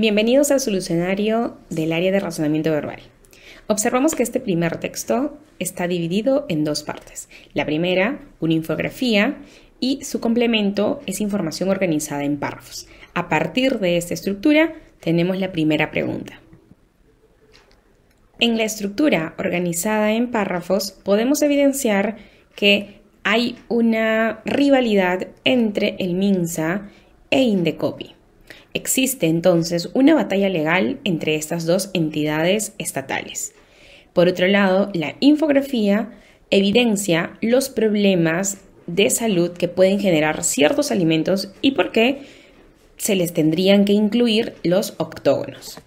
Bienvenidos al solucionario del área de razonamiento verbal. Observamos que este primer texto está dividido en dos partes. La primera, una infografía, y su complemento es información organizada en párrafos. A partir de esta estructura, tenemos la primera pregunta. En la estructura organizada en párrafos, podemos evidenciar que hay una rivalidad entre el MINSA e Indecopi. Existe entonces una batalla legal entre estas dos entidades estatales. Por otro lado, la infografía evidencia los problemas de salud que pueden generar ciertos alimentos y por qué se les tendrían que incluir los octógonos.